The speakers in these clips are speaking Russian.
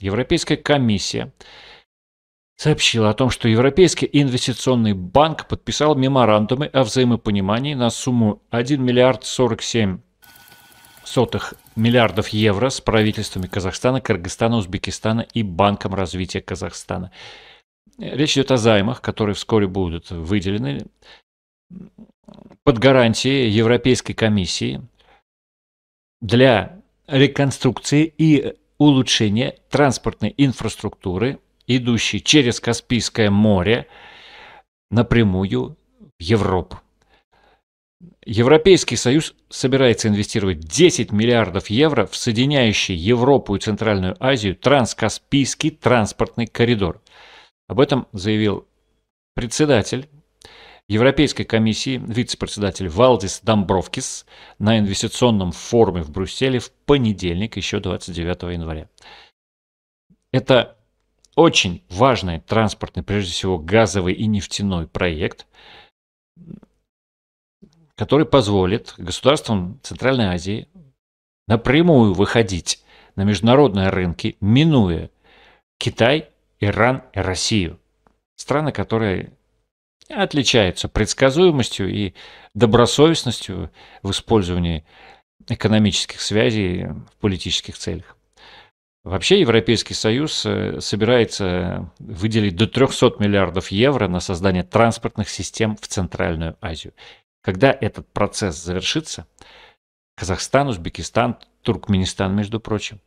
Европейская комиссия сообщила о том, что Европейский инвестиционный банк подписал меморандумы о взаимопонимании на сумму 1 миллиард 47 сотых миллиардов евро с правительствами Казахстана, Кыргызстана, Узбекистана и Банком развития Казахстана. Речь идет о займах, которые вскоре будут выделены под гарантии Европейской комиссии для реконструкции и улучшение транспортной инфраструктуры, идущей через Каспийское море напрямую в Европу. Европейский Союз собирается инвестировать 10 миллиардов евро в соединяющий Европу и Центральную Азию Транскаспийский транспортный коридор. Об этом заявил председатель Европейской комиссии вице-председатель Валдис Домбровкис на инвестиционном форуме в Брюсселе в понедельник, еще 29 января. Это очень важный транспортный, прежде всего газовый и нефтяной проект, который позволит государствам Центральной Азии напрямую выходить на международные рынки, минуя Китай, Иран и Россию. Страны, которые отличается предсказуемостью и добросовестностью в использовании экономических связей в политических целях. Вообще Европейский Союз э, собирается выделить до 300 миллиардов евро на создание транспортных систем в Центральную Азию. Когда этот процесс завершится, Казахстан, Узбекистан, Туркменистан, между прочим,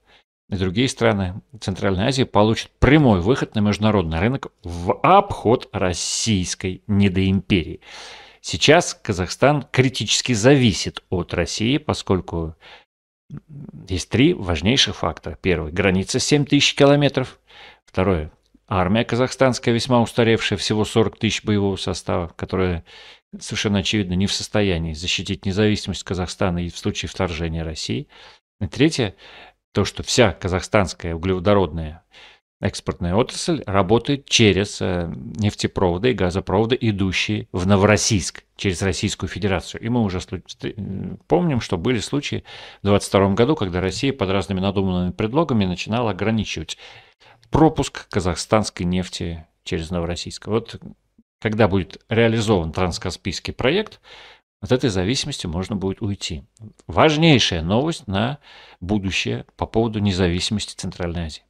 и другие страны Центральной Азии получат прямой выход на международный рынок в обход российской недоимперии. Сейчас Казахстан критически зависит от России, поскольку есть три важнейших фактора. Первый – граница 7 тысяч километров. Второе – армия казахстанская, весьма устаревшая, всего 40 тысяч боевого состава, которая совершенно очевидно не в состоянии защитить независимость Казахстана и в случае вторжения России. И третье – то, что вся казахстанская углеводородная экспортная отрасль работает через э, нефтепроводы и газопроводы, идущие в Новороссийск, через Российскую Федерацию. И мы уже э, помним, что были случаи в 2022 году, когда Россия под разными надуманными предлогами начинала ограничивать пропуск казахстанской нефти через Новороссийск. Вот когда будет реализован транскаспийский проект, от этой зависимости можно будет уйти. Важнейшая новость на будущее по поводу независимости Центральной Азии.